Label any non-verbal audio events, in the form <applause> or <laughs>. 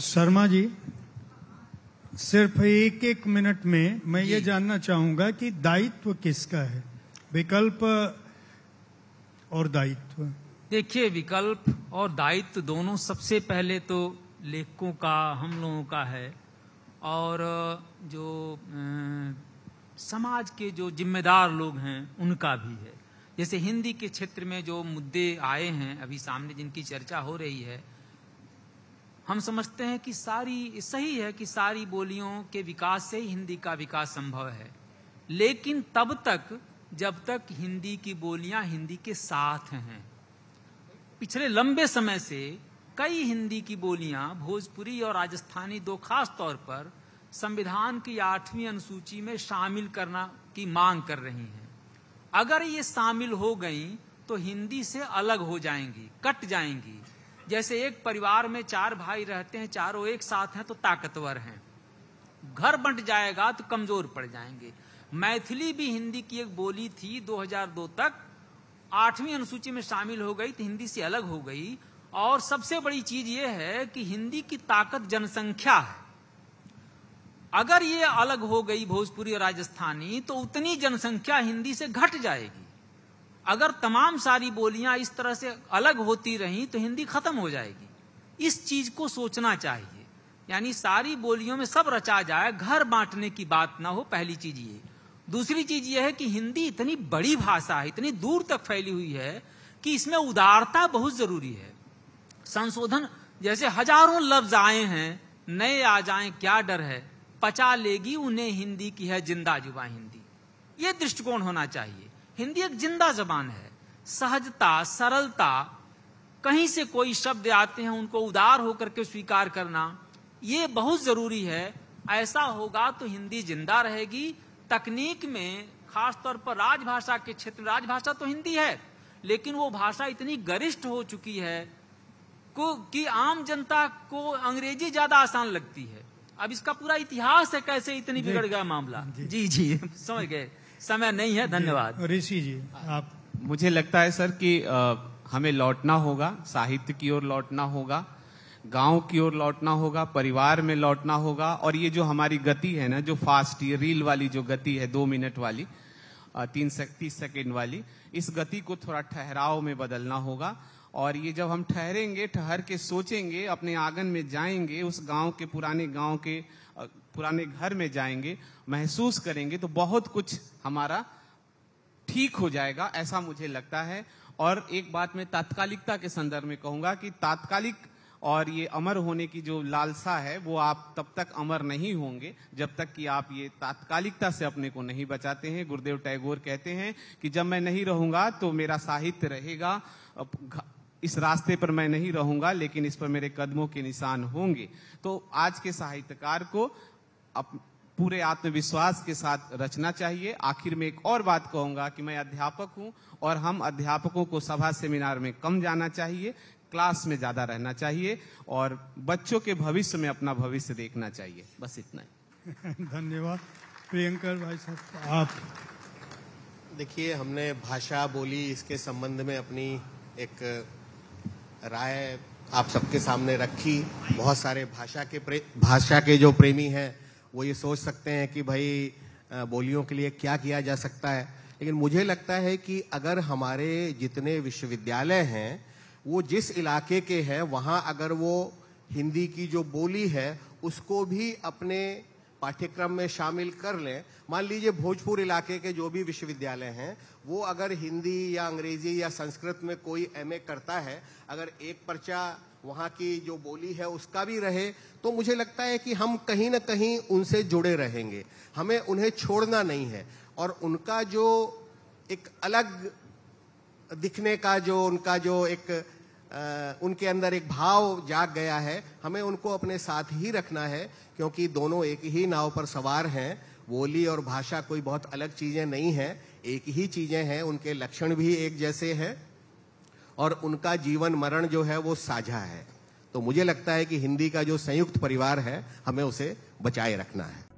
शर्मा जी सिर्फ एक एक मिनट में मैं ये जानना चाहूंगा कि दायित्व किसका है विकल्प और दायित्व देखिए विकल्प और दायित्व दोनों सबसे पहले तो लेखकों का हम लोगों का है और जो समाज के जो जिम्मेदार लोग हैं उनका भी है जैसे हिंदी के क्षेत्र में जो मुद्दे आए हैं अभी सामने जिनकी चर्चा हो रही है हम समझते हैं कि सारी सही है कि सारी बोलियों के विकास से ही हिंदी का विकास संभव है लेकिन तब तक जब तक हिंदी की बोलियां हिंदी के साथ हैं पिछले लंबे समय से कई हिंदी की बोलियां भोजपुरी और राजस्थानी दो खास तौर पर संविधान की आठवीं अनुसूची में शामिल करना की मांग कर रही हैं अगर ये शामिल हो गई तो हिंदी से अलग हो जाएंगी कट जाएंगी जैसे एक परिवार में चार भाई रहते हैं चारों एक साथ हैं तो ताकतवर हैं घर बंट जाएगा तो कमजोर पड़ जाएंगे मैथिली भी हिंदी की एक बोली थी 2002 तक आठवीं अनुसूची में शामिल हो गई तो हिंदी से अलग हो गई और सबसे बड़ी चीज यह है कि हिंदी की ताकत जनसंख्या है अगर ये अलग हो गई भोजपुरी और राजस्थानी तो उतनी जनसंख्या हिंदी से घट जाएगी अगर तमाम सारी बोलियां इस तरह से अलग होती रहीं तो हिंदी खत्म हो जाएगी इस चीज को सोचना चाहिए यानी सारी बोलियों में सब रचा जाए घर बांटने की बात ना हो पहली चीज ये दूसरी चीज यह है कि हिंदी इतनी बड़ी भाषा है इतनी दूर तक फैली हुई है कि इसमें उदारता बहुत जरूरी है संशोधन जैसे हजारों लफ्ज आए हैं नए आ जाए क्या डर है पचा लेगी उन्हें हिंदी की है जिंदा जुबा हिंदी ये दृष्टिकोण होना चाहिए हिंदी एक जिंदा जबान है सहजता सरलता कहीं से कोई शब्द आते हैं उनको उदार होकर के स्वीकार करना ये बहुत जरूरी है ऐसा होगा तो हिंदी जिंदा रहेगी तकनीक में खासतौर पर राजभाषा के क्षेत्र राजभाषा तो हिंदी है लेकिन वो भाषा इतनी गरिष्ठ हो चुकी है को कि आम जनता को अंग्रेजी ज्यादा आसान लगती है अब इसका पूरा इतिहास है कैसे इतनी बिगड़ गया मामला जी जी, जी <laughs> समझ गए समय नहीं है धन्यवाद ऋषि जी आप मुझे लगता है सर कि हमें लौटना होगा साहित्य की ओर लौटना होगा गांव की ओर लौटना होगा परिवार में लौटना होगा और ये जो हमारी गति है ना जो फास्ट ये रील वाली जो गति है दो मिनट वाली तीन से तीस सेकेंड वाली इस गति को थोड़ा ठहराव में बदलना होगा और ये जब हम ठहरेंगे ठहर के सोचेंगे अपने आंगन में जाएंगे उस गांव के पुराने गांव के पुराने घर में जाएंगे महसूस करेंगे तो बहुत कुछ हमारा ठीक हो जाएगा ऐसा मुझे लगता है और एक बात मैं तात्कालिकता के संदर्भ में कहूंगा कि तात्कालिक और ये अमर होने की जो लालसा है वो आप तब तक अमर नहीं होंगे जब तक कि आप ये तात्कालिकता से अपने को नहीं बचाते हैं गुरुदेव टैगोर कहते हैं कि जब मैं नहीं रहूंगा तो मेरा साहित्य रहेगा इस रास्ते पर मैं नहीं रहूंगा लेकिन इस पर मेरे कदमों के निशान होंगे तो आज के साहित्यकार को अप, पूरे आत्मविश्वास के साथ रचना चाहिए आखिर में एक और बात कहूंगा कि मैं अध्यापक हूं और हम अध्यापकों को सभा सेमिनार में कम जाना चाहिए क्लास में ज्यादा रहना चाहिए और बच्चों के भविष्य में अपना भविष्य देखना चाहिए बस इतना ही <laughs> धन्यवाद प्रियंकर भाई साहब आप देखिए हमने भाषा बोली इसके संबंध में अपनी एक राय आप सबके सामने रखी बहुत सारे भाषा के भाषा के जो प्रेमी हैं वो ये सोच सकते हैं कि भाई बोलियों के लिए क्या किया जा सकता है लेकिन मुझे लगता है कि अगर हमारे जितने विश्वविद्यालय हैं वो जिस इलाके के हैं वहाँ अगर वो हिंदी की जो बोली है उसको भी अपने पाठ्यक्रम में शामिल कर लें मान लीजिए भोजपुर इलाके के जो भी विश्वविद्यालय हैं वो अगर हिंदी या अंग्रेजी या संस्कृत में कोई एमए करता है अगर एक पर्चा वहाँ की जो बोली है उसका भी रहे तो मुझे लगता है कि हम कहीं ना कहीं उनसे जुड़े रहेंगे हमें उन्हें छोड़ना नहीं है और उनका जो एक अलग दिखने का जो उनका जो एक उनके अंदर एक भाव जाग गया है हमें उनको अपने साथ ही रखना है क्योंकि दोनों एक ही नाव पर सवार हैं बोली और भाषा कोई बहुत अलग चीजें नहीं है एक ही चीजें हैं उनके लक्षण भी एक जैसे हैं और उनका जीवन मरण जो है वो साझा है तो मुझे लगता है कि हिंदी का जो संयुक्त परिवार है हमें उसे बचाए रखना है